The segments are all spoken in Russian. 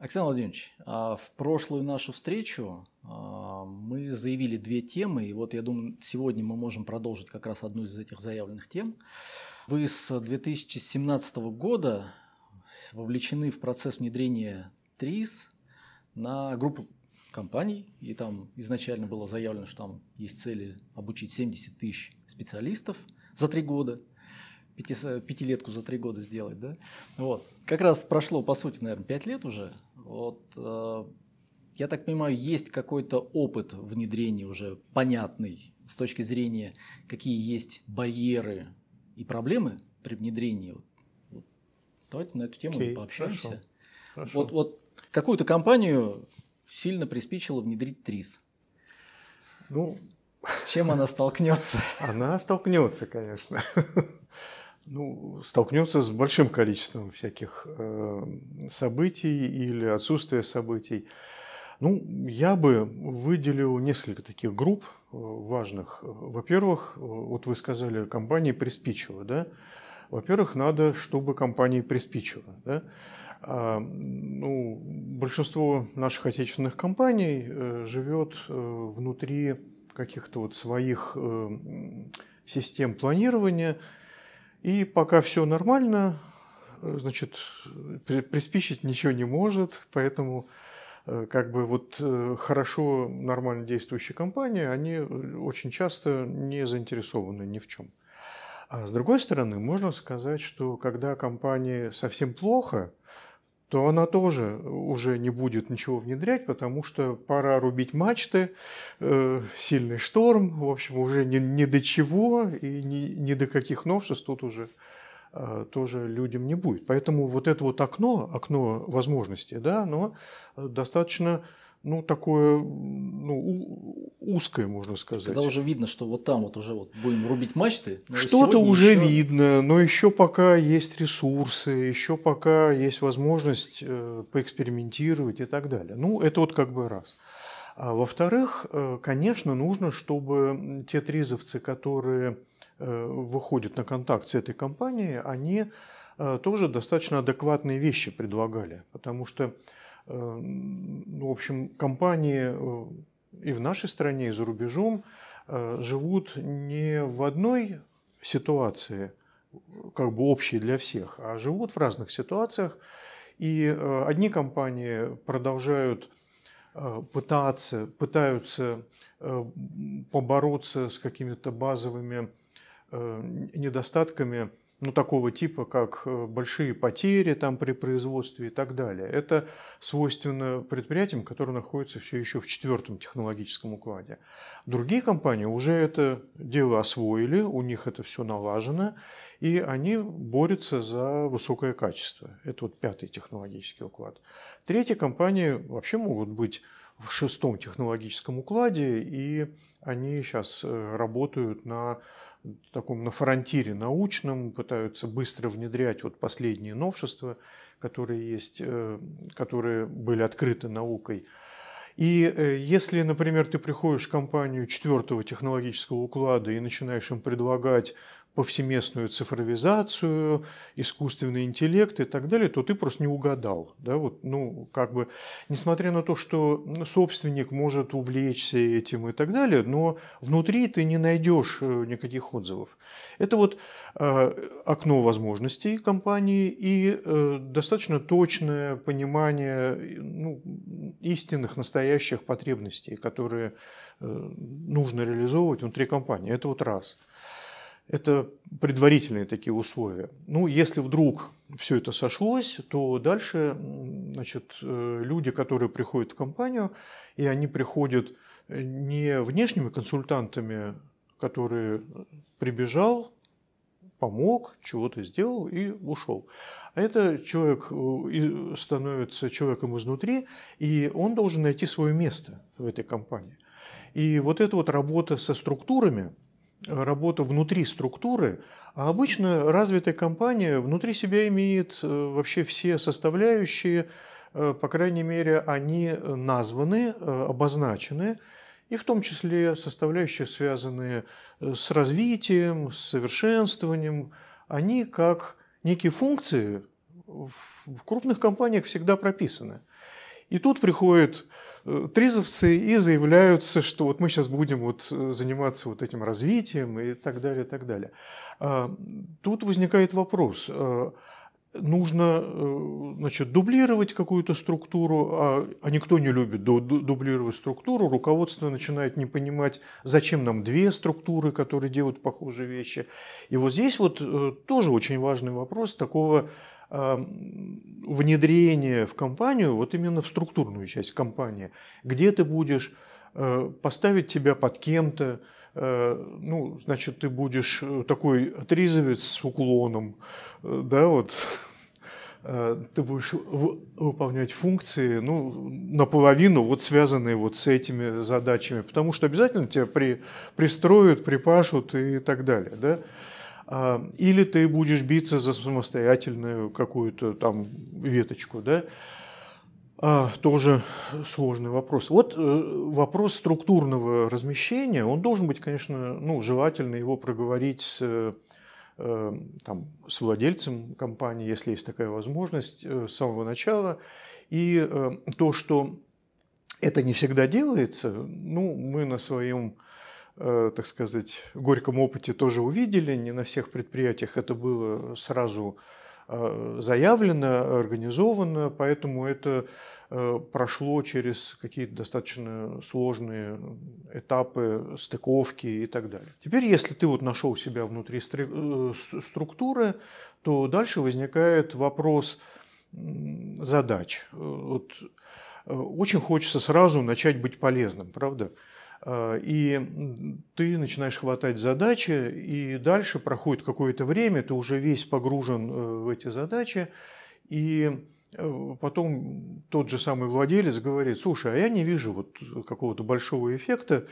Александр Владимирович, а, в прошлую нашу встречу а, мы заявили две темы, и вот я думаю, сегодня мы можем продолжить как раз одну из этих заявленных тем. Вы с 2017 года вовлечены в процесс внедрения ТРИС на группу компаний, и там изначально было заявлено, что там есть цели обучить 70 тысяч специалистов за три года пятилетку за три года сделать, да? Вот. Как раз прошло, по сути, наверное, пять лет уже вот, э, я так понимаю, есть какой-то опыт внедрения уже понятный с точки зрения, какие есть барьеры и проблемы при внедрении. Вот, давайте на эту тему okay, пообщаемся. Хорошо, хорошо. Вот, вот какую-то компанию сильно приспичило внедрить ТРИС. Ну, с чем она столкнется? Она столкнется, конечно. ну, столкнется с большим количеством всяких э, событий или отсутствия событий. Ну, я бы выделил несколько таких групп э, важных. Во-первых, э, вот вы сказали, компании приспичило, да? Во-первых, надо, чтобы компании приспичило, да? А, ну, большинство наших отечественных компаний живет внутри каких-то вот своих систем планирования, и пока все нормально, э, значит, приспичить ничего не может, поэтому э, как бы вот э, хорошо, нормально действующие компании, они очень часто не заинтересованы ни в чем. А с другой стороны, можно сказать, что когда компании совсем плохо, то она тоже э, уже не будет ничего внедрять, потому что пора рубить мачты, э, сильный шторм, в общем, уже ни, ни до чего и ни, ни до каких новшеств тут уже э, тоже людям не будет. Поэтому вот это вот окно, окно возможностей, да, оно э, достаточно ну, такое, ну, узкое, можно сказать. Когда уже видно, что вот там вот уже вот будем рубить мачты. Что-то уже еще... видно, но еще пока есть ресурсы, еще пока есть возможность э, поэкспериментировать и так далее. Ну, это вот как бы раз. А во-вторых, э, конечно, нужно, чтобы те тризовцы, которые э, выходят на контакт с этой компанией, они тоже достаточно адекватные вещи предлагали. Потому что Э, в общем, компании э, и в нашей стране, и за рубежом э, живут не в одной ситуации, как бы общей для всех, а живут в разных ситуациях. И одни компании продолжают пытаться, пытаются побороться с какими-то базовыми недостатками ну, такого типа, как э, большие потери там при производстве и так далее. Это свойственно предприятиям, которые находятся все еще в четвертом технологическом укладе. Другие компании уже это дело освоили, у них это все налажено, и они борются за высокое качество. Это вот пятый технологический уклад. Третьи компании вообще могут быть в шестом технологическом укладе, и они сейчас э, работают на таком на фронтире научном, пытаются быстро внедрять вот последние новшества, которые есть, э, которые были открыты наукой. И э, если, например, ты приходишь в компанию четвертого технологического уклада и начинаешь им предлагать повсеместную цифровизацию, искусственный интеллект и так далее, то ты просто не угадал. Да? Вот, ну, как бы, несмотря на то, что ну, собственник может увлечься этим и так далее, но внутри ты не найдешь э, никаких отзывов. Это вот э, окно возможностей компании и э, достаточно точное понимание ну, истинных, настоящих потребностей, которые э, нужно реализовывать внутри компании. Это вот раз. Это предварительные такие условия. Ну, если вдруг все это сошлось, то дальше значит, э, люди, которые приходят в компанию, и они приходят э, не внешними консультантами, которые прибежал, помог, чего-то сделал и ушел. А это человек э, становится человеком изнутри, и он должен найти свое место в этой компании. И вот эта вот работа со структурами – работу внутри структуры, а обычно развитая компания внутри себя имеет э, вообще все составляющие, э, по крайней мере, они названы, э, обозначены, и в том числе составляющие, связанные с развитием, с совершенствованием, они как некие функции в крупных компаниях всегда прописаны. И тут приходят э, тризовцы и заявляются, что вот мы сейчас будем вот э, заниматься вот этим развитием и так далее, и так далее. А, тут возникает вопрос. А, нужно э, значит, дублировать какую-то структуру, а, а никто не любит дублировать структуру, руководство начинает не понимать, зачем нам две структуры, которые делают похожие вещи. И вот здесь вот тоже очень важный вопрос такого внедрение в компанию, вот именно в структурную часть компании, где ты будешь э, поставить тебя под кем-то, э, ну, значит, ты будешь э, такой тризовец с уклоном, да, вот, ты будешь выполнять функции, ну, наполовину вот связанные вот с этими задачами, потому что обязательно тебя при, пристроят, припашут и так далее, да. А, или ты будешь биться за самостоятельную какую-то там веточку, да, а, тоже сложный вопрос. Вот э, вопрос структурного размещения, он должен быть, конечно, ну, желательно его проговорить с, э, там, с владельцем компании, если есть такая возможность, э, с самого начала. И то, что это не всегда делается, ну, мы на своем Э, так сказать, горьком опыте тоже увидели. Не на всех предприятиях это было сразу э, заявлено, организовано, поэтому это э, прошло через какие-то достаточно сложные этапы стыковки и так далее. Теперь, если ты вот нашел себя внутри структуры, то дальше возникает вопрос задач. Вот очень хочется сразу начать быть полезным, правда? Э, и ты начинаешь хватать задачи, и дальше проходит какое-то время, ты уже весь погружен э, в эти задачи, и Э, потом тот же самый владелец говорит, слушай, а я не вижу вот какого-то большого эффекта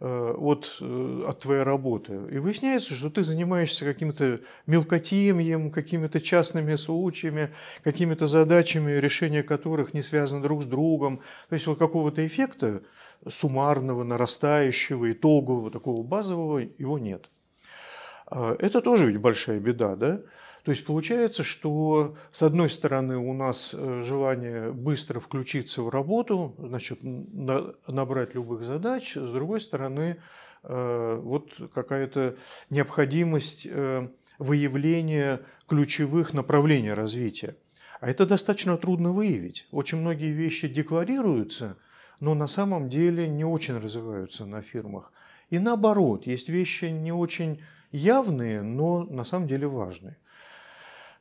э, от, э, от твоей работы. И выясняется, что ты занимаешься каким-то мелкотиемьем, какими-то частными случаями, какими-то задачами, решение которых не связано друг с другом. То есть вот какого-то эффекта суммарного, нарастающего, итогового, такого базового его нет. Это тоже ведь большая беда, да? То есть получается, что с одной стороны у нас э, желание быстро включиться в работу, значит, набрать любых задач, с другой стороны э, вот какая-то необходимость э, выявления ключевых направлений развития. А это достаточно трудно выявить. Очень многие вещи декларируются, но на самом деле не очень развиваются на фирмах. И наоборот, есть вещи не очень явные, но на самом деле важные.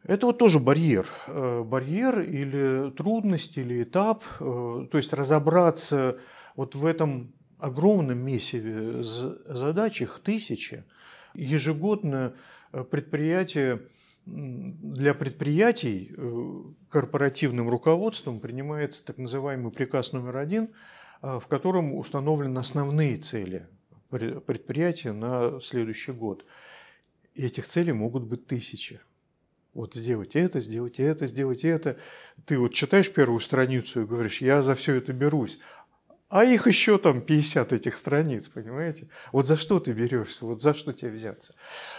Это вот тоже барьер. Э, барьер или трудность, или этап. Э, то есть разобраться вот в этом огромном месиве задач, их тысячи. Ежегодно э, предприятие для предприятий корпоративным руководством принимается так называемый приказ номер один, в котором установлены основные цели предприятия на следующий год. И этих целей могут быть тысячи. Вот сделайте это, сделайте это, сделайте это. Ты вот читаешь первую страницу и говоришь, я за все это берусь. А их еще там 50 этих страниц, понимаете? Вот за что ты берешься, вот за что тебе взяться.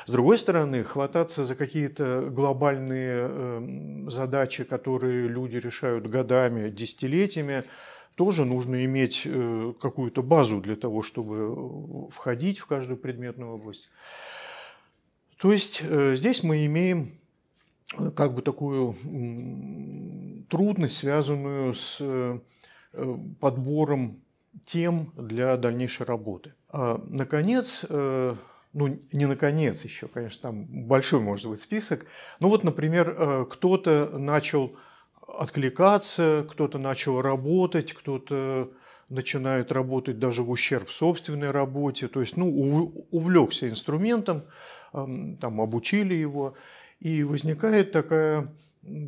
С другой стороны, хвататься за какие-то глобальные эм, задачи, которые люди решают годами, десятилетиями, тоже нужно иметь э, какую-то базу для того, чтобы э, входить в каждую предметную область. То есть э, здесь мы имеем как бы такую трудность, связанную с э, подбором тем для дальнейшей работы. А, наконец, э, ну не наконец еще, конечно, там большой может быть список, Ну вот, например, э, кто-то начал откликаться, кто-то начал работать, кто-то начинает работать даже в ущерб собственной работе, то есть ну, увлекся инструментом, там обучили его. И возникает такая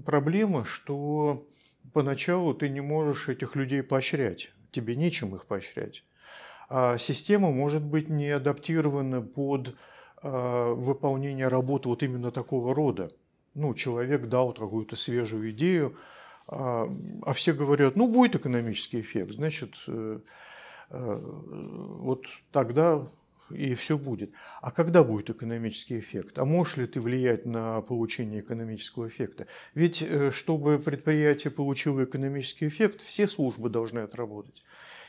проблема, что поначалу ты не можешь этих людей поощрять, тебе нечем их поощрять. А система может быть не адаптирована под а, выполнение работы вот именно такого рода. Ну, человек дал какую-то свежую идею, а, а все говорят, ну, будет экономический эффект, значит, э, э, вот тогда и все будет. А когда будет экономический эффект? А можешь ли ты влиять на получение экономического эффекта? Ведь э, чтобы предприятие получило экономический эффект, все службы должны отработать.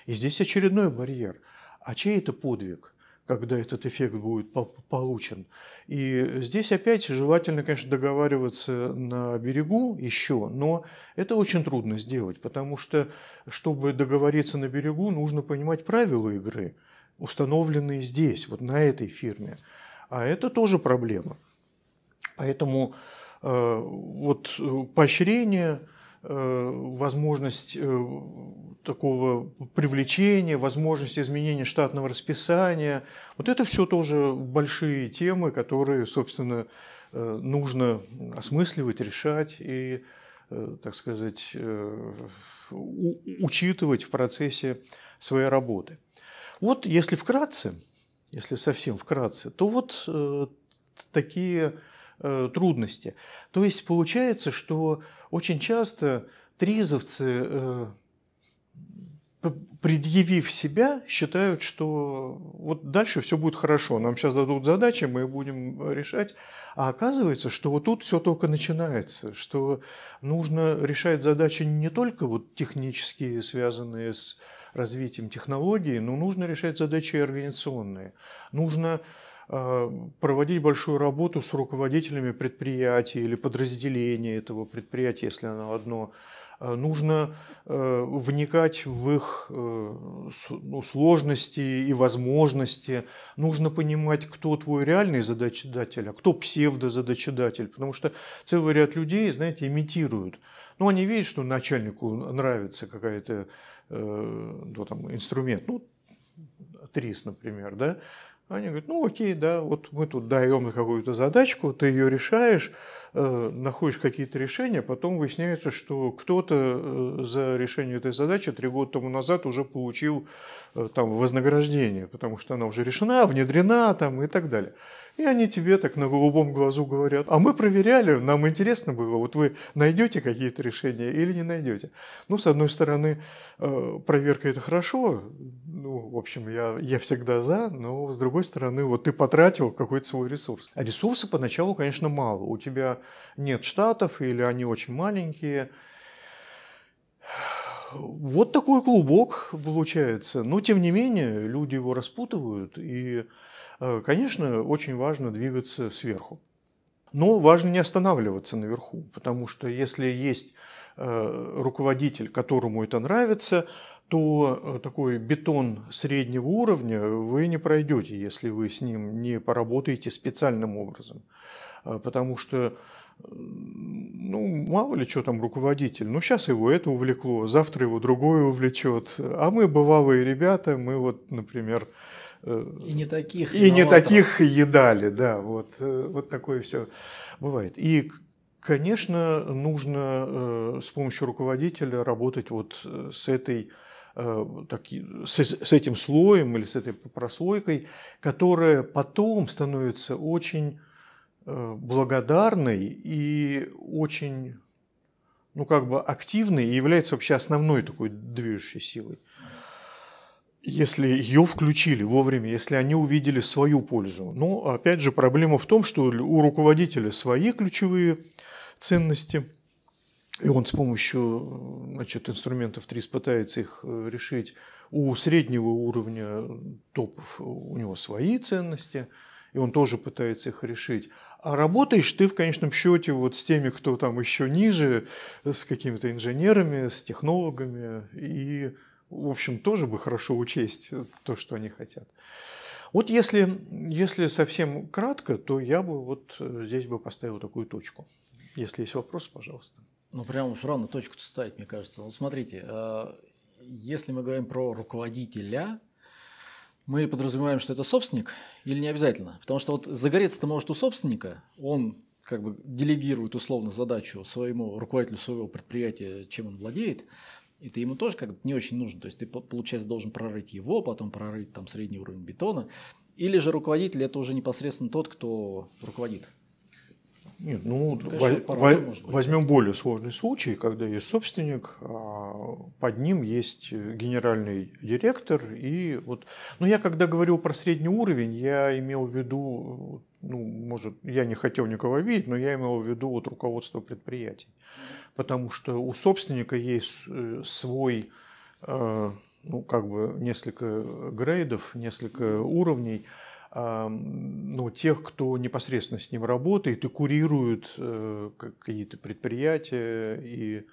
И здесь очередной барьер. А чей это подвиг? когда этот эффект будет получен. И здесь опять желательно, конечно, договариваться на берегу еще, но это очень трудно сделать, потому что, чтобы договориться на берегу, нужно понимать правила игры – установленные здесь, вот на этой фирме. А это тоже проблема. Поэтому э, вот э, поощрение, э, возможность такого привлечения, возможность изменения штатного расписания, вот это все тоже большие темы, которые, собственно, нужно осмысливать, решать и, так сказать, учитывать в процессе своей работы. Вот если вкратце, если совсем вкратце, то вот э, такие э, трудности. То есть получается, что очень часто тризовцы, э, предъявив себя, считают, что вот дальше все будет хорошо, нам сейчас дадут задачи, мы будем решать. А оказывается, что вот тут все только начинается, что нужно решать задачи не только вот технические, связанные с развитием технологий, но нужно решать задачи организационные. Нужно э, проводить большую работу с руководителями предприятия или подразделения этого предприятия, если оно одно. Э, нужно э, вникать в их ну, сложности и возможности. Нужно понимать, кто твой реальный задачедатель, а кто псевдозадачедатель. Потому что целый ряд людей, знаете, имитируют. Но ну, они видят, что начальнику нравится какая-то Э, ну, там, инструмент, ну, трис, например, да, они говорят, ну окей, да, вот мы тут даем какую-то задачку, ты ее решаешь, Э, находишь какие-то решения, потом выясняется, что кто-то э, за решение этой задачи три года тому назад уже получил э, там вознаграждение, потому что она уже решена, внедрена там и так далее. И они тебе так на голубом глазу говорят, а мы проверяли, нам интересно было, вот вы найдете какие-то решения или не найдете. Ну, с одной стороны, проверка это хорошо, ну, в общем, я, я всегда за, но с другой стороны, вот ты потратил какой-то свой ресурс. А ресурсы поначалу, конечно, мало. У тебя нет штатов или они очень маленькие. Вот такой клубок получается. Но, тем не менее, люди его распутывают. И, э, конечно, очень важно двигаться сверху. Но важно не останавливаться наверху, потому что если есть э, руководитель, которому это нравится, то э, такой бетон среднего уровня вы не пройдете, если вы с ним не поработаете специальным образом. А, потому что ну, мало ли что там руководитель, ну, сейчас его это увлекло, завтра его другое увлечет. А мы бывалые ребята, мы вот, например... Э, и не таких. И не таких едали, да, вот, э, вот такое все бывает. И, конечно, нужно э, с помощью руководителя работать вот с этой так, с, с этим слоем или с этой прослойкой, которая потом становится очень Э, благодарной и очень ну, как бы активной и является вообще основной такой движущей силой. Если ее включили вовремя, если они увидели свою пользу. Но ну, опять же проблема в том, что у руководителя свои ключевые ценности, и он с помощью значит, инструментов ТРИС пытается их э, решить. У среднего уровня топов у него свои ценности – и он тоже пытается их решить. А работаешь ты в конечном счете вот с теми, кто там еще ниже, с какими-то инженерами, с технологами, и, в общем, тоже бы хорошо учесть то, что они хотят. Вот если, если совсем кратко, то я бы вот здесь бы поставил такую точку. Если есть вопросы, пожалуйста. Ну, прям уж рано точку ставить, мне кажется. Ну, смотрите, э, если мы говорим про руководителя, мы подразумеваем, что это собственник или не обязательно? Потому что вот загореться-то может у собственника, он как бы делегирует условно задачу своему руководителю своего предприятия, чем он владеет, и ты ему тоже как бы не очень нужен. То есть ты, получается, должен прорыть его, потом прорыть там средний уровень бетона. Или же руководитель – это уже непосредственно тот, кто руководит. Нет, ну Конечно, во- возьмем более сложный случай, когда есть собственник, а, под ним есть э, генеральный директор. И вот, ну я когда говорил про средний уровень, я имел в виду, э, ну может, я не хотел никого видеть, но я имел в виду вот руководство предприятий. Потому что у собственника есть э, свой ну, как бы несколько грейдов, несколько уровней, ну, тех, кто непосредственно с ним работает и курирует э, какие-то предприятия и,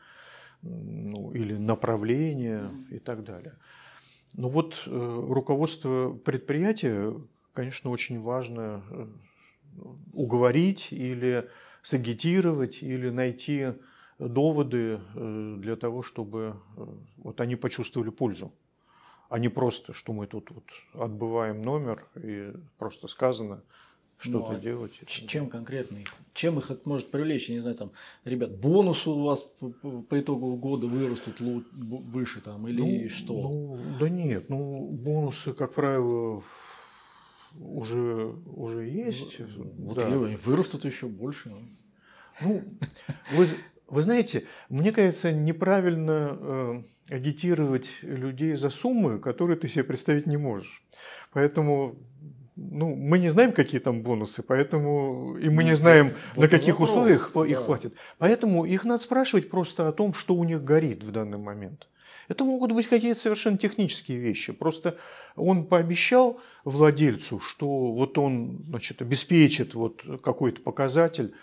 ну, или направления и так далее. ну вот э, руководство предприятия, конечно, очень важно э, уговорить или сагитировать, или найти доводы для того, чтобы вот они почувствовали пользу а не просто, что мы тут вот отбываем номер и просто сказано что-то ну, а делать. Чем конкретно их? Чем их это может привлечь? Я не знаю, там, ребят, бонусы у вас по, по итогу года вырастут выше там или ну, что? Ну, да нет, ну бонусы, как правило, уже, уже есть. Ну, вот да. вырастут еще больше. Ну, ну вы, вы знаете, мне кажется, неправильно э, агитировать людей за суммы, которые ты себе представить не можешь. Поэтому ну, мы не знаем, какие там бонусы, поэтому и мы не ну, знаем, вот на каких вопрос, условиях да. их хватит. Поэтому их надо спрашивать просто о том, что у них горит в данный момент. Это могут быть какие-то совершенно технические вещи. Просто он пообещал владельцу, что вот он значит, обеспечит вот какой-то показатель,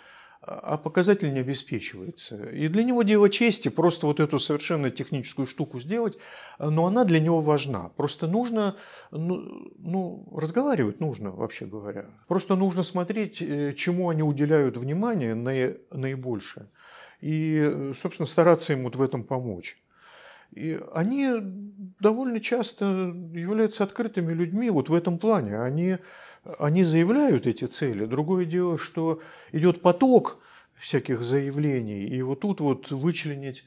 а показатель не обеспечивается. И для него дело чести просто вот эту совершенно техническую штуку сделать, но она для него важна. Просто нужно, ну, ну разговаривать нужно, вообще говоря. Просто нужно смотреть, э, чему они уделяют внимание наибольшее. И, э, собственно, стараться им вот в этом помочь. И они довольно часто являются открытыми людьми вот в этом плане. Они, они заявляют эти цели. Другое дело, что идет поток всяких заявлений, и вот тут вот вычленить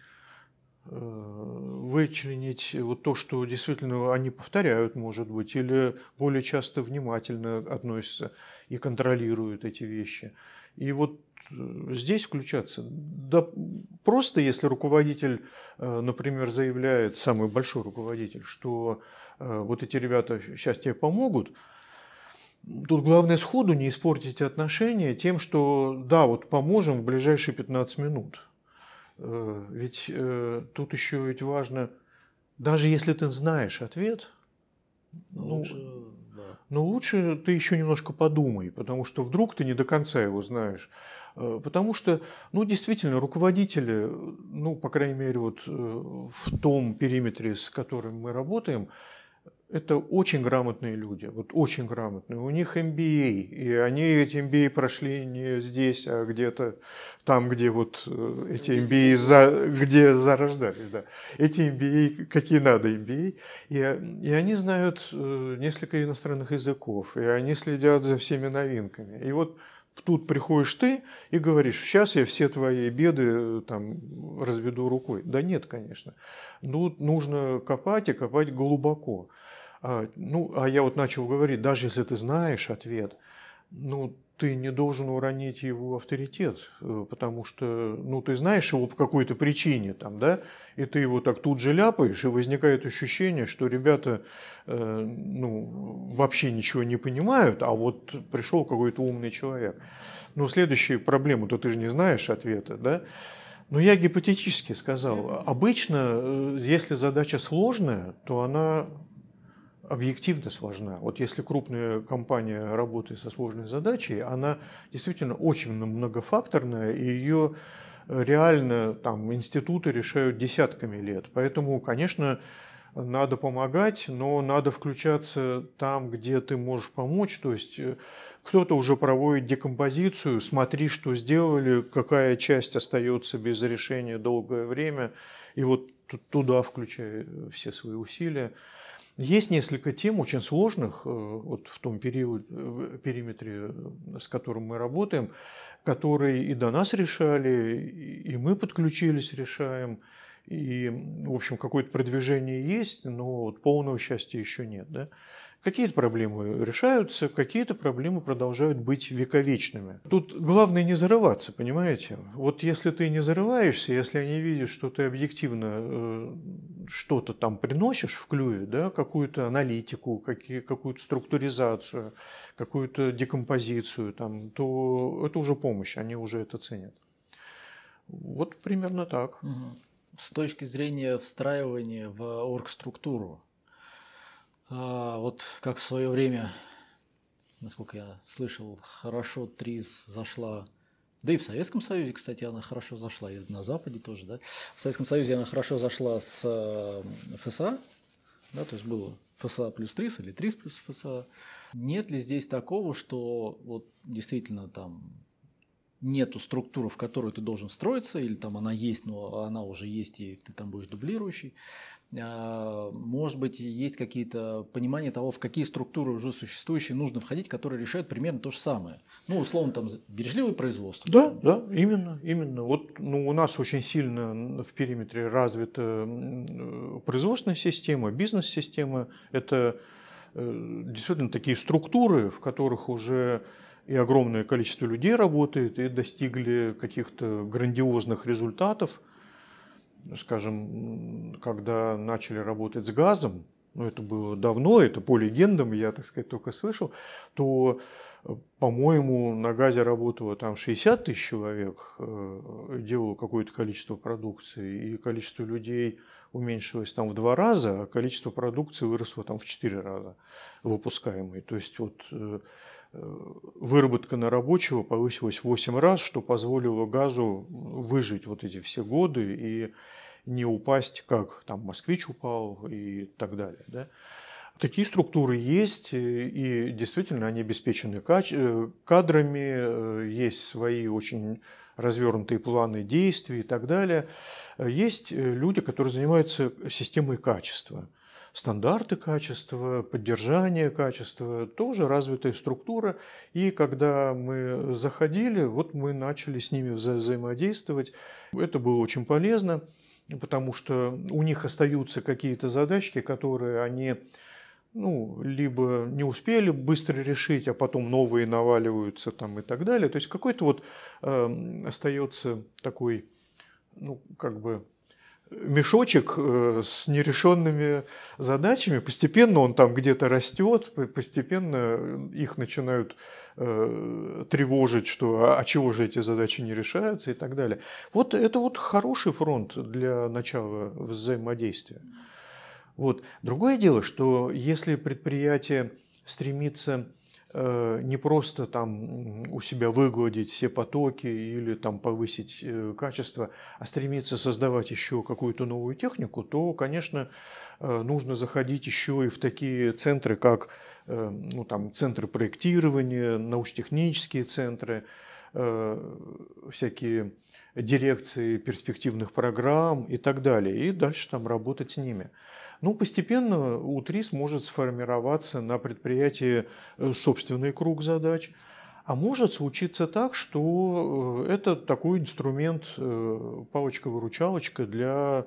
э, вычленить вот то, что действительно они повторяют, может быть, или более часто внимательно относятся и контролируют эти вещи. И вот Э, здесь включаться. Да просто если руководитель, э, например, заявляет, самый большой руководитель, что э, вот эти ребята сейчас тебе помогут, Тут главное сходу не испортить отношения тем, что да, вот поможем в ближайшие 15 минут. Ведь тут еще ведь важно, даже если ты знаешь ответ, ну, ну лучше, но лучше ты еще немножко подумай, потому что вдруг ты не до конца его знаешь. Э, потому что, ну, действительно, руководители, э, ну, по крайней мере, вот э, в том периметре, с которым мы работаем, это очень грамотные люди, вот очень грамотные. У них MBA, и они эти MBA прошли не здесь, а где-то там, где вот э, эти MBA, за, где зарождались, да. Эти MBA, какие надо MBA. И, и они знают э, несколько иностранных языков, и они следят за всеми новинками. И вот тут приходишь ты и говоришь, сейчас я все твои беды э, там разведу рукой. Да нет, конечно. Тут нужно копать и копать глубоко. А, ну, а я вот начал говорить, даже если ты знаешь ответ, ну, ты не должен уронить его авторитет, э, потому что, ну, ты знаешь его по какой-то причине, там, да, и ты его так тут же ляпаешь, и возникает ощущение, что ребята, э, ну, вообще ничего не понимают, а вот пришел какой-то умный человек. Но следующая проблема, то ты же не знаешь ответа, да, Но ну, я гипотетически сказал. Обычно, э, если задача сложная, то она объективно сложна. Вот если крупная компания работает со сложной задачей, она действительно очень многофакторная, и ее э, реально там институты решают десятками лет. Поэтому, конечно, надо помогать, но надо включаться там, где ты можешь помочь. То есть э, кто-то уже проводит декомпозицию, смотри, что сделали, какая часть остается без решения долгое время, и вот туда включая э, все свои усилия. Есть несколько тем очень сложных э, вот в том период, э, периметре, э, с которым мы работаем, которые и до нас решали, и мы подключились, решаем. И, в общем, какое-то продвижение есть, но вот полного счастья еще нет. Да? Какие-то проблемы решаются, какие-то проблемы продолжают быть вековечными. Тут главное не зарываться, понимаете? Вот если ты не зарываешься, если они видят, что ты объективно э, что-то там приносишь в клюве, да, какую-то аналитику, какие, какую-то структуризацию, какую-то декомпозицию, там, то это уже помощь, они уже это ценят. Вот примерно так. С точки зрения встраивания в оргструктуру, а, вот как в свое время, насколько я слышал, хорошо Триз зашла, да и в Советском Союзе, кстати, она хорошо зашла, и на Западе тоже, да. В Советском Союзе она хорошо зашла с э, ФСА, да, то есть было ФСА плюс ТРИС или ТРИС плюс ФСА. Нет ли здесь такого, что вот действительно там нету структуры, в которую ты должен встроиться, или там она есть, но она уже есть, и ты там будешь дублирующий. А, может быть, есть какие-то понимания того, в какие структуры уже существующие нужно входить, которые решают примерно то же самое. Ну, условно, там, бережливое производство. Да, например. да, именно, именно. Вот ну, у нас очень сильно в периметре развита производственная система, бизнес-система. Это э, действительно такие структуры, в которых уже и огромное количество людей работает, и достигли каких-то грандиозных результатов. Скажем, когда начали работать с газом, ну это было давно, это по легендам, я, так сказать, только слышал, то, по-моему, на газе работало там 60 тысяч человек, э, делало какое-то количество продукции, и количество людей уменьшилось там в два раза, а количество продукции выросло там в четыре раза выпускаемой. То есть вот э, выработка на рабочего повысилась в 8 раз, что позволило газу выжить вот эти все годы и не упасть, как там «Москвич» упал и так далее. Да? Такие структуры есть, э, и действительно они обеспечены э, кадрами, э, есть свои очень развернутые планы действий и так далее. Есть люди, которые занимаются системой качества – стандарты качества, поддержание качества, тоже развитая структура. И когда мы заходили, вот мы начали с ними вза взаимодействовать. Это было очень полезно, потому что у них остаются какие-то задачки, которые они ну, либо не успели быстро решить, а потом новые наваливаются там и так далее. То есть какой-то вот э, остается такой, ну, как бы мешочек э, с нерешенными задачами. Постепенно он там где-то растет, постепенно их начинают э, тревожить, что «А, а чего же эти задачи не решаются и так далее. Вот это вот хороший фронт для начала взаимодействия. Вот. Другое дело, что если предприятие стремится Э, не просто там у себя выгладить все потоки или там повысить э, качество, а стремиться создавать еще какую-то новую технику, то, конечно, э, нужно заходить еще и в такие центры, как ну, там, центры проектирования, научно-технические центры, всякие дирекции перспективных программ и так далее, и дальше там работать с ними. Ну, постепенно у УТРИС может сформироваться на предприятии э, собственный круг задач, а может случиться так, что э, это такой инструмент, э, палочка-выручалочка для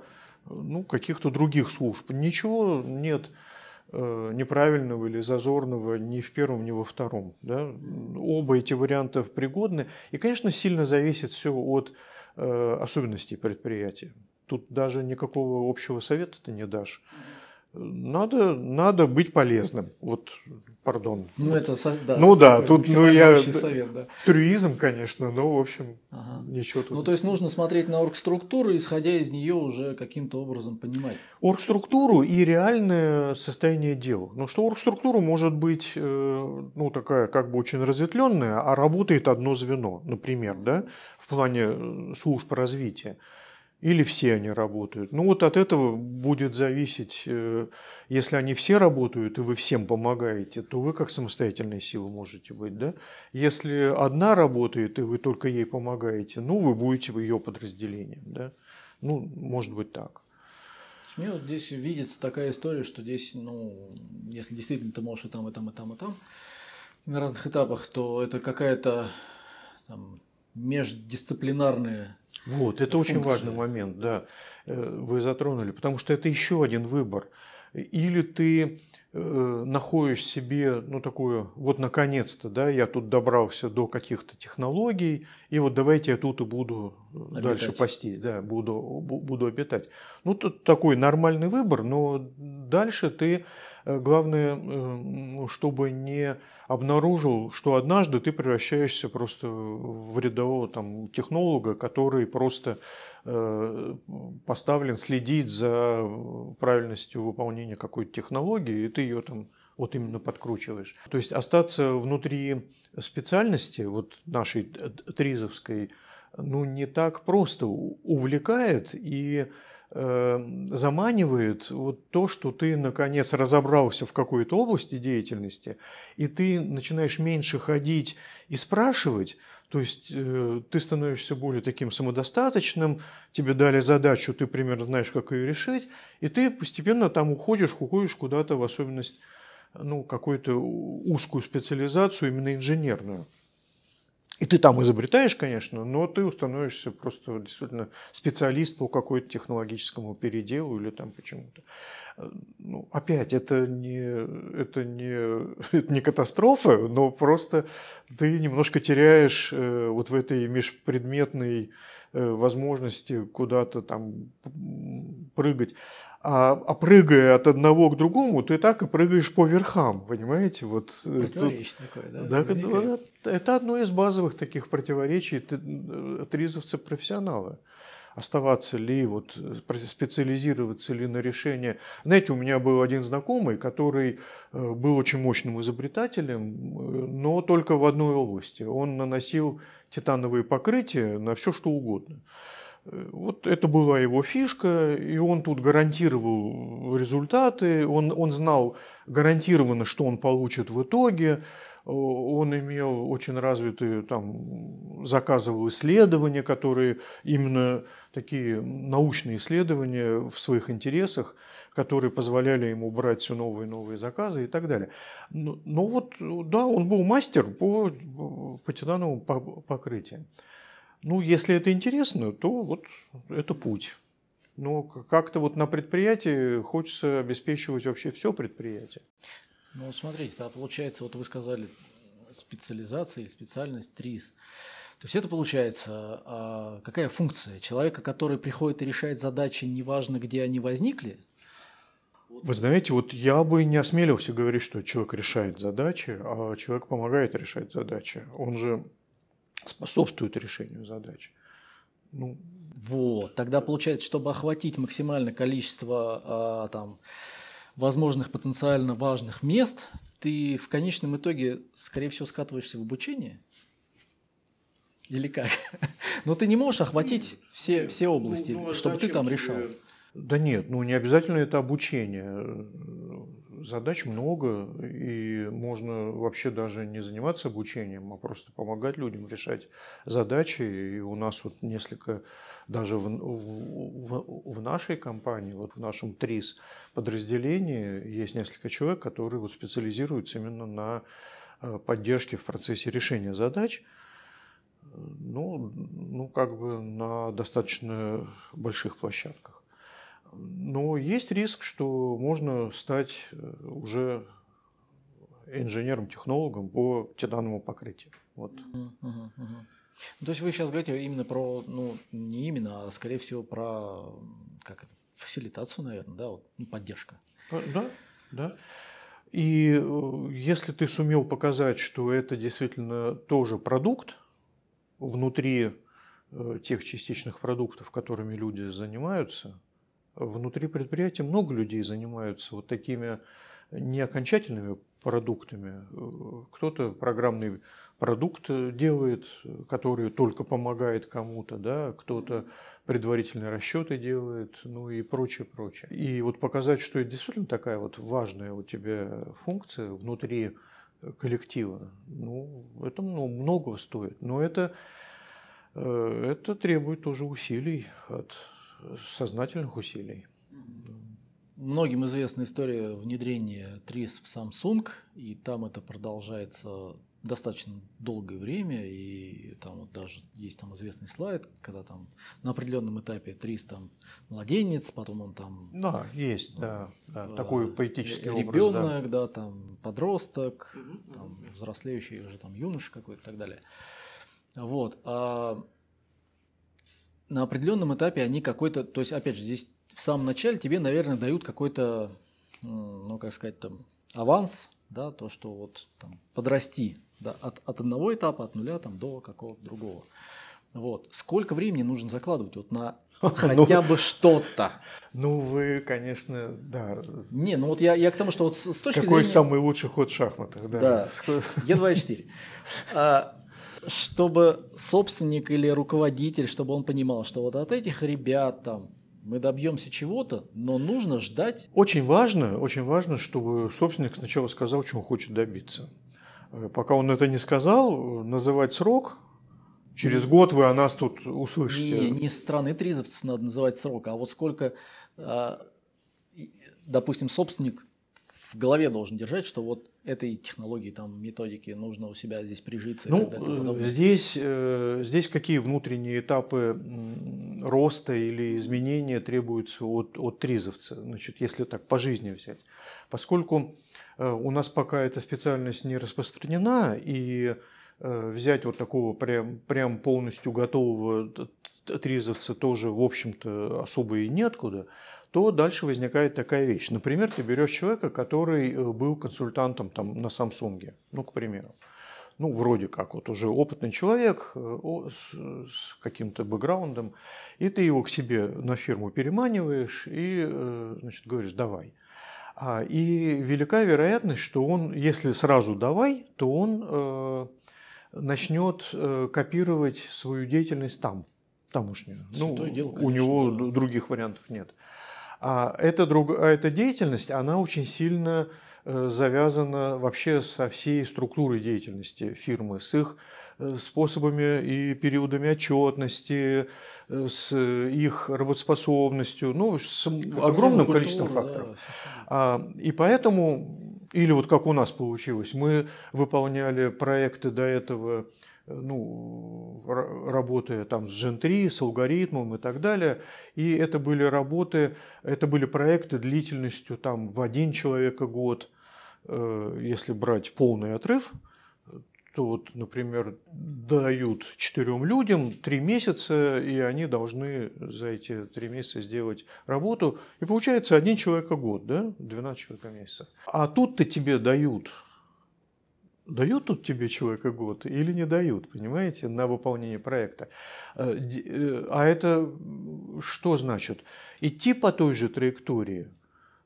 ну, каких-то других служб. Ничего нет Э, неправильного или зазорного ни в первом, ни во втором. Да? Оба эти варианта пригодны. И, конечно, сильно зависит все от э, особенностей предприятия. Тут даже никакого общего совета ты не дашь. Надо, надо быть полезным. Вот, пардон. Ну, это, да, ну да, тут ну, я совет, да. трюизм, конечно, но в общем ага. ничего тут. Ну то есть нужно смотреть на оргструктуру, исходя из нее уже каким-то образом понимать. Оргструктуру и реальное состояние дел. Ну что оргструктура может быть э, ну такая как бы очень разветвленная, а работает одно звено, например, да, в плане э, служб развития или все они работают. Ну вот от этого будет зависеть, э, если они все работают и вы всем помогаете, то вы как самостоятельная сила можете быть, да? Если одна работает и вы только ей помогаете, ну вы будете ее подразделением, да? Ну, может быть так. Мне вот здесь видится такая история, что здесь, ну, если действительно ты можешь и там, и там, и там, и там, на разных этапах, то это какая-то там, междисциплинарная вот, это функции. очень важный момент, да, э, вы затронули, потому что это еще один выбор. Или ты Э, находишь себе, ну, такую, вот наконец-то, да, я тут добрался до каких-то технологий, и вот давайте я тут и буду э, обитать. дальше пастись, да, буду, буду обитать. Ну, тут такой нормальный выбор, но дальше ты, э, главное, чтобы не обнаружил, что однажды ты превращаешься просто в рядового там технолога, который просто поставлен следить за правильностью выполнения какой-то технологии, и ты ее там вот именно подкручиваешь. То есть остаться внутри специальности, вот нашей тризовской, ну не так просто увлекает и э, заманивает вот то, что ты наконец разобрался в какой-то области деятельности, и ты начинаешь меньше ходить и спрашивать, то есть э, ты становишься более таким самодостаточным, тебе дали задачу, ты примерно знаешь, как ее решить, и ты постепенно там уходишь, уходишь куда-то, в особенность ну, какую-то узкую специализацию, именно инженерную. И ты там изобретаешь, конечно, но ты становишься просто действительно специалист по какой-то технологическому переделу или там почему-то. Э, ну, опять, это не, это, не, это не катастрофа, но просто ты немножко теряешь э, вот в этой межпредметной э, возможности куда-то там прыгать а, а прыгая от одного к другому, ты так и прыгаешь по верхам, понимаете? Вот э, Противоречие такое, да? да это одно из базовых таких противоречий тризовца-профессионала. Э, Оставаться ли, вот, э, специализироваться ли на решение. Знаете, у меня был один знакомый, который был очень мощным изобретателем, но только в одной области. Он наносил титановые покрытия на все, что угодно. Вот это была его фишка, и он тут гарантировал результаты, он, он знал гарантированно, что он получит в итоге, он имел очень развитые, там, заказывал исследования, которые именно такие научные исследования в своих интересах, которые позволяли ему брать все новые и новые заказы и так далее. Но, но вот, да, он был мастер по, по титановому покрытию. Ну, если это интересно, то вот это путь. Но как-то вот на предприятии хочется обеспечивать вообще все предприятие. Ну, смотрите, да, получается, вот вы сказали специализация или специальность ТРИС. То есть это получается, а, какая функция человека, который приходит и решает задачи, неважно, где они возникли? Вы знаете, вот я бы не осмелился говорить, что человек решает задачи, а человек помогает решать задачи. Он же способствует решению задач. Ну, вот, тогда получается, чтобы охватить максимальное количество а, там, возможных потенциально важных мест, ты в конечном итоге, скорее всего, скатываешься в обучение? Или как? Но ты не можешь охватить все, все ну, области, ну, ну, а чтобы ты там решал. Да нет, ну не обязательно это обучение задач много, и можно вообще даже не заниматься обучением, а просто помогать людям решать задачи. И у нас вот несколько, даже в, в, в нашей компании, вот в нашем ТРИС подразделении есть несколько человек, которые вот специализируются именно на э, поддержке в процессе решения задач. Ну, ну, как бы на достаточно больших площадках. Но есть риск, что можно стать э, уже инженером-технологом по титановому покрытию. Вот. Uh-huh, uh-huh. То есть вы сейчас говорите именно про, ну, не именно, а скорее всего про, как это, фасилитацию, наверное, да, вот, ну, поддержка. Э, да, да. И э, если ты сумел показать, что это действительно тоже продукт внутри тех частичных продуктов, которыми люди занимаются, Внутри предприятия много людей занимаются вот такими неокончательными продуктами. Э, кто-то программный продукт э, делает, который только помогает кому-то, да, кто-то предварительные расчеты делает, ну и прочее, прочее. И вот показать, что это действительно такая вот важная у тебя функция внутри э, коллектива, ну, это ну, многого стоит. Но это, это требует тоже усилий от сознательных усилий. Многим известна история внедрения ТРИС в Samsung, и там это продолжается достаточно долгое время, и там вот даже есть там известный слайд, когда там на определенном этапе ТРИС там младенец, потом он там... Да, есть, ну, да, да, э, такой поэтический ребенок, образ. Ребенок, да. да, там подросток, там взрослеющий уже там юноша какой-то и так далее. Вот. А на определенном этапе они какой-то, то есть, опять же, здесь в самом начале тебе, наверное, дают какой-то, ну, как сказать, там, аванс, да, то, что вот там, подрасти да, от, от одного этапа, от нуля там, до какого-то другого. Вот. Сколько времени нужно закладывать вот на ну, хотя бы что-то? Ну, вы, конечно, да. Не, ну вот я, я к тому, что вот с, точки зрения... Какой самый лучший ход в шахматах, да. Да, Е24 чтобы собственник или руководитель, чтобы он понимал, что вот от этих ребят там мы добьемся чего-то, но нужно ждать. Очень важно, очень важно, чтобы собственник сначала сказал, чего он хочет добиться. Э, пока он это не сказал, называть срок, через год вы о нас тут услышите. Не, не страны тризовцев надо называть срок, а вот сколько, а, допустим, собственник в голове должен держать, что вот этой технологии, там, методики нужно у себя здесь прижиться? Ну, э, здесь, э, здесь какие внутренние этапы роста или изменения требуются от, от тризовца, значит, если так по жизни взять. Поскольку э, у нас пока эта специальность не распространена, и взять вот такого прям, прям полностью готового отрезаться тоже, в общем-то, особо и неоткуда, то дальше возникает такая вещь. Например, ты берешь человека, который э, был консультантом там, на Samsung, ну, к примеру. Ну, вроде как, вот уже опытный человек э, с, с каким-то бэкграундом, и ты его к себе на фирму переманиваешь и, э, значит, говоришь, давай. А, и велика вероятность, что он, если сразу давай, то он начнет копировать свою деятельность там, тамошнюю. Святое ну, дело, конечно, у него да. других вариантов нет. А эта, друг... а эта деятельность, она очень сильно э, завязана вообще со всей структурой деятельности фирмы, с их э, способами и периодами отчетности, э, с их работоспособностью, ну, с огромным количеством факторов. Да. И поэтому, или вот как у нас получилось, мы выполняли проекты до этого ну, работая там с Gen3, с алгоритмом и так далее. И это были работы, это были проекты длительностью там в один человека год, э, если брать полный отрыв, то вот, например, дают четырем людям три месяца, и они должны за эти три месяца сделать работу. И получается один человек год, да? 12 человек месяца. А тут-то тебе дают Дают тут тебе человека год или не дают, понимаете, на выполнение проекта. Э, э, а это что значит? Идти по той же траектории,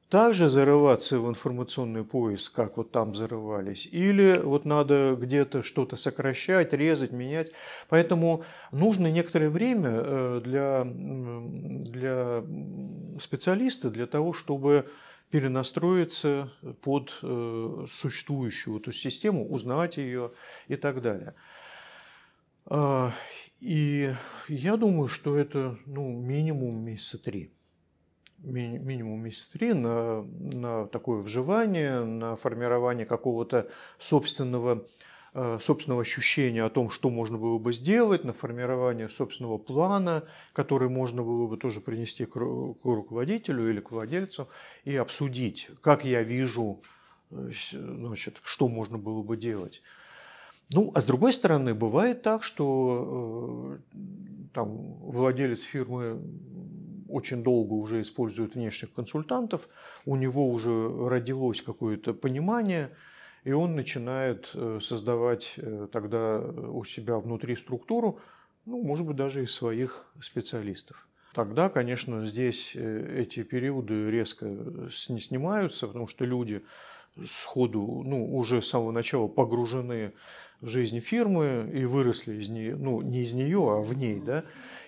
также зарываться в информационный поиск, как вот там зарывались, или вот надо где-то что-то сокращать, резать, менять. Поэтому нужно некоторое время э, для, для специалиста, для того, чтобы перенастроиться под э, существующую эту систему, узнать ее и так далее. А, и я думаю, что это ну, минимум месяца три. Ми минимум месяца три на, на такое вживание, на формирование какого-то собственного Э, собственного ощущения о том, что можно было бы сделать, на формирование собственного плана, который можно было бы тоже принести к руководителю или к владельцу и обсудить, как я вижу, э, значит, что можно было бы делать. Ну, а с другой стороны, бывает так, что э, там владелец фирмы очень долго уже использует внешних консультантов, у него уже родилось какое-то понимание, и он начинает э, создавать э, тогда э, у себя внутри структуру, ну, может быть, даже из своих специалистов. Тогда, конечно, здесь эти периоды резко не снимаются, потому что люди сходу, ну, уже с самого начала погружены в жизнь фирмы и выросли из нее, ну, не из нее, а в ней, да,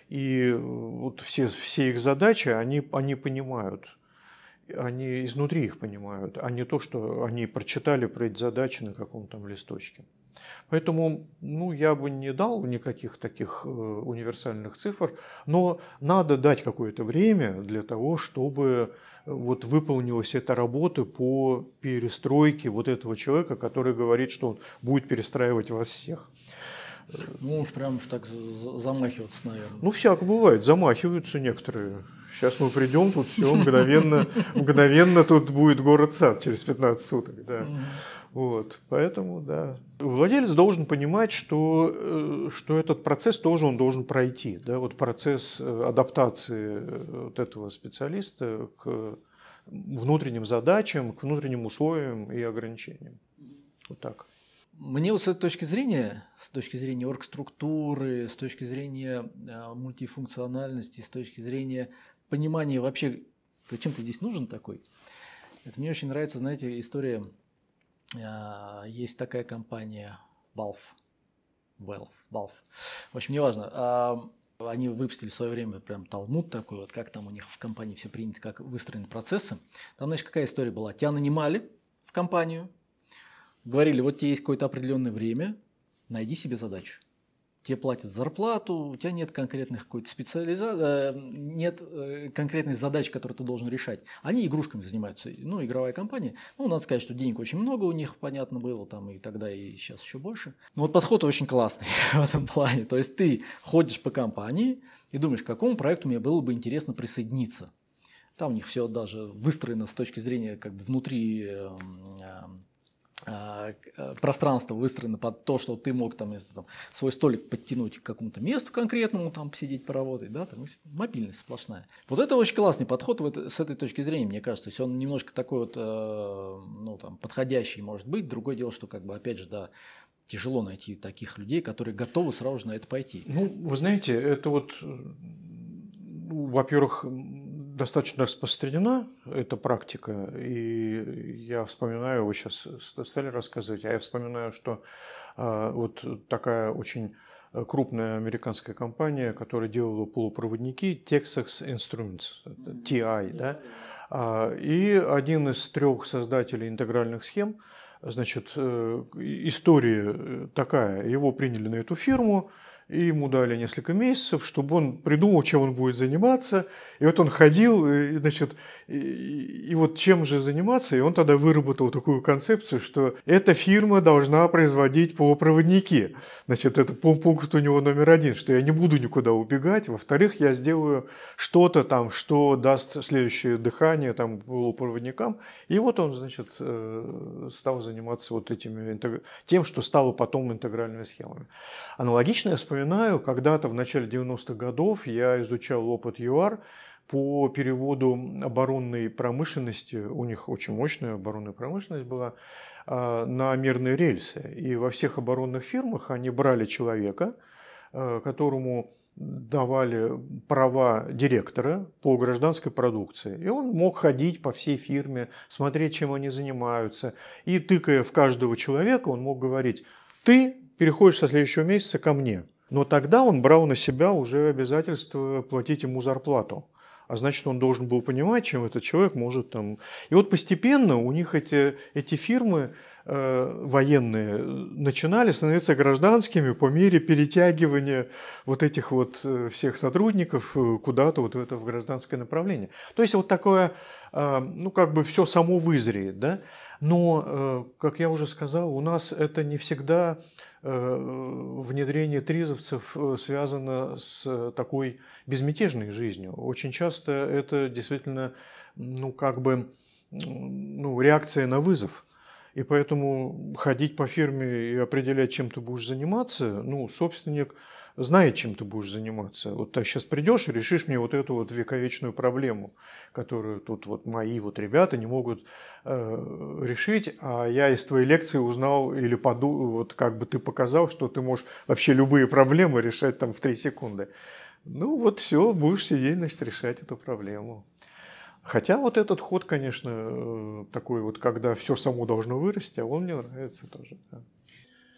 и вот все, все их задачи, они, они понимают, они изнутри их понимают, а не то, что они прочитали про эти задачи на каком-то листочке. Поэтому ну, я бы не дал никаких таких э, универсальных цифр, но надо дать какое-то время для того, чтобы э, вот выполнилась эта работа по перестройке вот этого человека, который говорит, что он будет перестраивать вас всех. Ну уж прям уж так замахиваться, наверное. Ну всяко бывает, замахиваются некоторые. Сейчас мы придем, тут все мгновенно, мгновенно тут будет город-сад через 15 суток. Да. Вот, поэтому, да. Владелец должен понимать, что, э, что этот процесс тоже он должен пройти. Да? Вот процесс э, адаптации э, вот этого специалиста к внутренним задачам, к внутренним условиям и ограничениям. Вот так. Мне вот с этой точки зрения, с точки зрения оргструктуры, с точки зрения мультифункциональности, с точки зрения Понимание вообще, зачем ты здесь нужен такой. Это мне очень нравится, знаете, история. А, есть такая компания Valve. Valve. Valve. В общем, неважно. А, они выпустили в свое время прям талмуд такой, вот как там у них в компании все принято, как выстроены процессы. Там, значит, какая история была? Тебя нанимали в компанию, говорили, вот тебе есть какое-то определенное время, найди себе задачу тебе платят зарплату, у тебя нет конкретных какой-то специализации, э, нет э, конкретных задач, которые ты должен решать. Они игрушками занимаются, ну, игровая компания. Ну, надо сказать, что денег очень много у них, понятно, было там и тогда, и сейчас еще больше. Но вот подход очень классный в этом плане. То есть ты ходишь по компании и думаешь, к какому проекту мне было бы интересно присоединиться. Там у них все даже выстроено с точки зрения как бы внутри эм, эм, а, э, пространство выстроено под то, что ты мог там, вместо, там свой столик подтянуть к какому-то месту конкретному, там посидеть, поработать, да, там мобильность сплошная. Вот это очень классный подход вот с этой точки зрения, мне кажется. То есть он немножко такой вот, э, ну, там, подходящий может быть. Другое дело, что, как бы, опять же, да, тяжело найти таких людей, которые готовы сразу же на это пойти. Ну, вы знаете, это вот, э, во-первых, достаточно распространена эта практика, и я вспоминаю, вы сейчас стали рассказывать, а я вспоминаю, что а, вот такая очень крупная американская компания, которая делала полупроводники Texas Instruments, TI, а да, а, и один из трех создателей интегральных схем, значит, э, история э, такая, его приняли на эту фирму, и ему дали несколько месяцев, чтобы он придумал, чем он будет заниматься. И вот он ходил, э, и, значит, и, и вот чем же заниматься, и он тогда выработал такую концепцию, что эта фирма должна производить полупроводники. Значит, это пункт у него номер один, что я не буду никуда убегать. Во-вторых, я сделаю что-то там, что даст следующее дыхание там полупроводникам. И вот он, значит, э, стал заниматься вот этими, тем, что стало потом интегральными схемами. Аналогичная вспоминаю, когда-то в начале 90-х годов я изучал опыт ЮАР по переводу оборонной промышленности, у них очень мощная оборонная промышленность была, а, на мирные рельсы. И во всех оборонных фирмах они брали человека, а, которому давали права директора по гражданской продукции. И он мог ходить по всей фирме, смотреть, чем они занимаются. И тыкая в каждого человека, он мог говорить, ты переходишь со следующего месяца ко мне – но тогда он брал на себя уже обязательство платить ему зарплату. А значит, он должен был понимать, чем этот человек может там... И вот постепенно у них эти, эти фирмы Э, военные э, начинали становиться гражданскими по мере перетягивания вот этих вот э, всех сотрудников куда-то вот в это в гражданское направление. То есть вот такое, ну как бы все само вызреет, да? Но, как я уже сказал, у нас это не всегда внедрение тризовцев связано с такой безмятежной жизнью. Очень часто это действительно, ну как бы, ну, реакция на вызов – и поэтому ходить по фирме и определять, чем ты будешь заниматься, ну, собственник знает, чем ты будешь заниматься. Вот ты сейчас придешь и решишь мне вот эту вот вековечную проблему, которую тут вот мои вот ребята не могут э, решить, а я из твоей лекции узнал или поду, вот как бы ты показал, что ты можешь вообще любые проблемы решать там в три секунды. Ну вот все, будешь сидеть, значит, решать эту проблему. Хотя вот этот ход, конечно, э, такой вот, когда все само должно вырасти, а он мне нравится тоже. Да.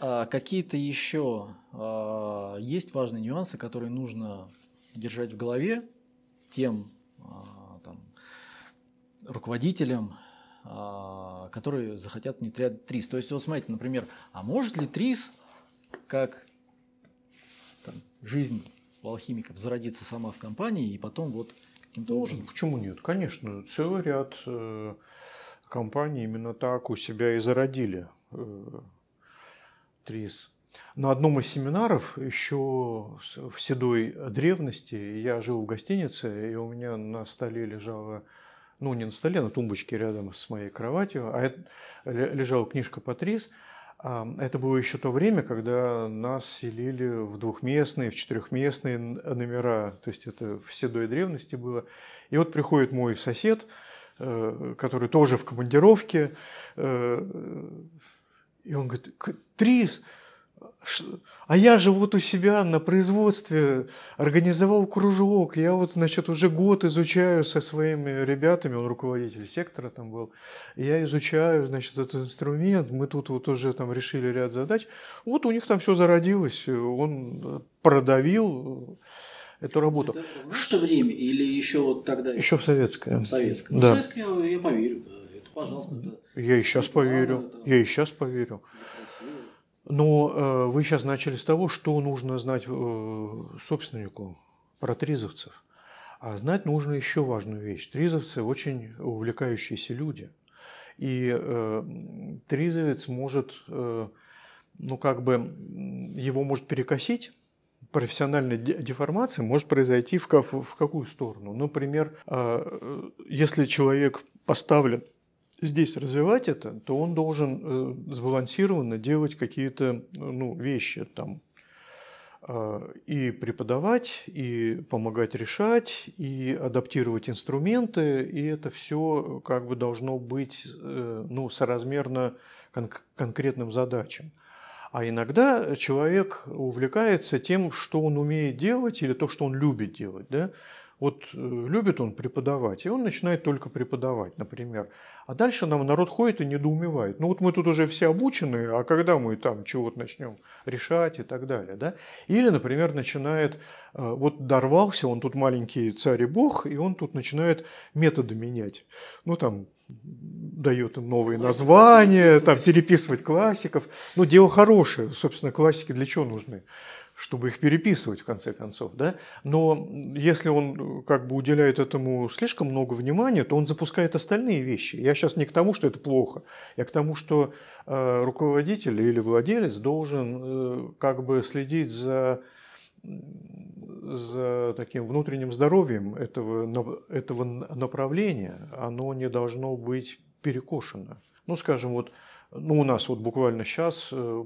А какие-то еще а, есть важные нюансы, которые нужно держать в голове тем а, там, руководителям, а, которые захотят внедрять ТРИС. То есть, вот смотрите, например, а может ли ТРИС, как там, жизнь у алхимиков, зародиться сама в компании и потом вот Должен. Ну, почему нет? Конечно, целый ряд э, компаний именно так у себя и зародили э, ТРИС. На одном из семинаров еще в седой древности я жил в гостинице, и у меня на столе лежала ну не на столе, на тумбочке рядом с моей кроватью, а это, лежала книжка Патрис, это было еще то время, когда нас селили в двухместные, в четырехместные э, номера. То есть это в седой древности было. И вот приходит мой сосед, э, который тоже в командировке. Э, и он говорит, Трис, а я же вот у себя на производстве организовал кружок, я вот, значит, уже год изучаю со своими ребятами, он руководитель сектора там был, я изучаю, значит, этот инструмент, мы тут вот уже там решили ряд задач, вот у них там все зародилось, он продавил эту работу. Это в наше время или еще вот тогда? Еще в советское. В советское. Да. В советское я, я поверю, да. Это, пожалуйста, да. Я и сейчас поверю, это... я и сейчас поверю. Но э, вы сейчас начали с того, что нужно знать э, собственнику про тризовцев. А знать нужно еще важную вещь. Тризовцы очень увлекающиеся люди. И э, тризовец может, э, ну как бы, его может перекосить, профессиональная деформация может произойти в, в, в какую сторону. Например, э, э если человек поставлен здесь развивать это, то он должен э, сбалансированно делать какие-то э, ну, вещи там э, и преподавать, и помогать решать, и адаптировать инструменты, и это все как бы должно быть ну, соразмерно кон- конкретным задачам. А иногда человек увлекается тем, что он умеет делать или то, что он любит делать. Да? Вот э, любит он преподавать, и он начинает только преподавать, например. А дальше нам народ ходит и недоумевает. Ну вот мы тут уже все обучены, а когда мы там чего-то начнем решать и так далее. Да? Или, например, начинает, э, вот дорвался, он тут маленький царь и бог, и он тут начинает методы менять. Ну там дает им новые названия, там переписывать классиков. Ну, дело хорошее, собственно, классики для чего нужны? чтобы их переписывать, в конце концов. Да? Но если он э, как бы уделяет этому слишком много внимания, то он запускает остальные вещи. Я сейчас не к тому, что это плохо, я к тому, что э, руководитель или владелец должен э, как бы следить за за таким внутренним здоровьем этого, этого направления, оно не должно быть перекошено. Ну, скажем, вот ну, у нас вот буквально сейчас, э,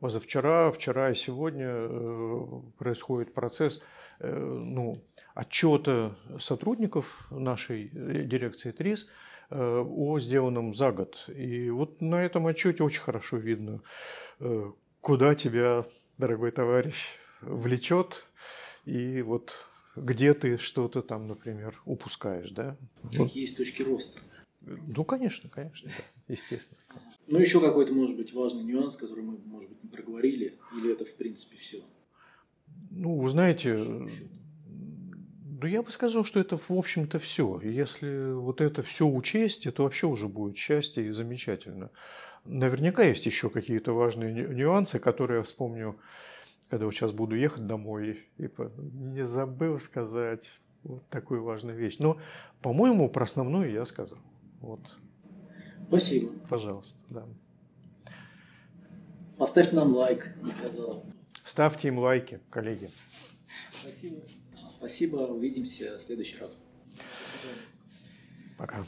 позавчера, вчера и сегодня э, происходит процесс э, ну, отчета сотрудников нашей дирекции ТРИС о сделанном за год. И вот на этом отчете очень хорошо видно, куда тебя, дорогой товарищ, влечет. И вот где ты что-то там, например, упускаешь, да? Какие есть точки роста? Ну, конечно, конечно. Да. Естественно. Конечно. Ну, еще какой-то, может быть, важный нюанс, который мы, может быть, не проговорили, или это, в принципе, все? Ну, вы знаете, э, ну, я бы сказал, что это, в общем-то, все. Если вот это все учесть, это вообще уже будет счастье и замечательно. Наверняка есть еще какие-то важные нюансы, которые я вспомню, когда вот сейчас буду ехать домой, и, и не забыл сказать вот такую важную вещь. Но, по-моему, про основное я сказал. Вот. Спасибо. Пожалуйста, да. Поставь нам лайк, не сказала. Ставьте им лайки, коллеги. Спасибо. Спасибо. Увидимся в следующий раз. Пока.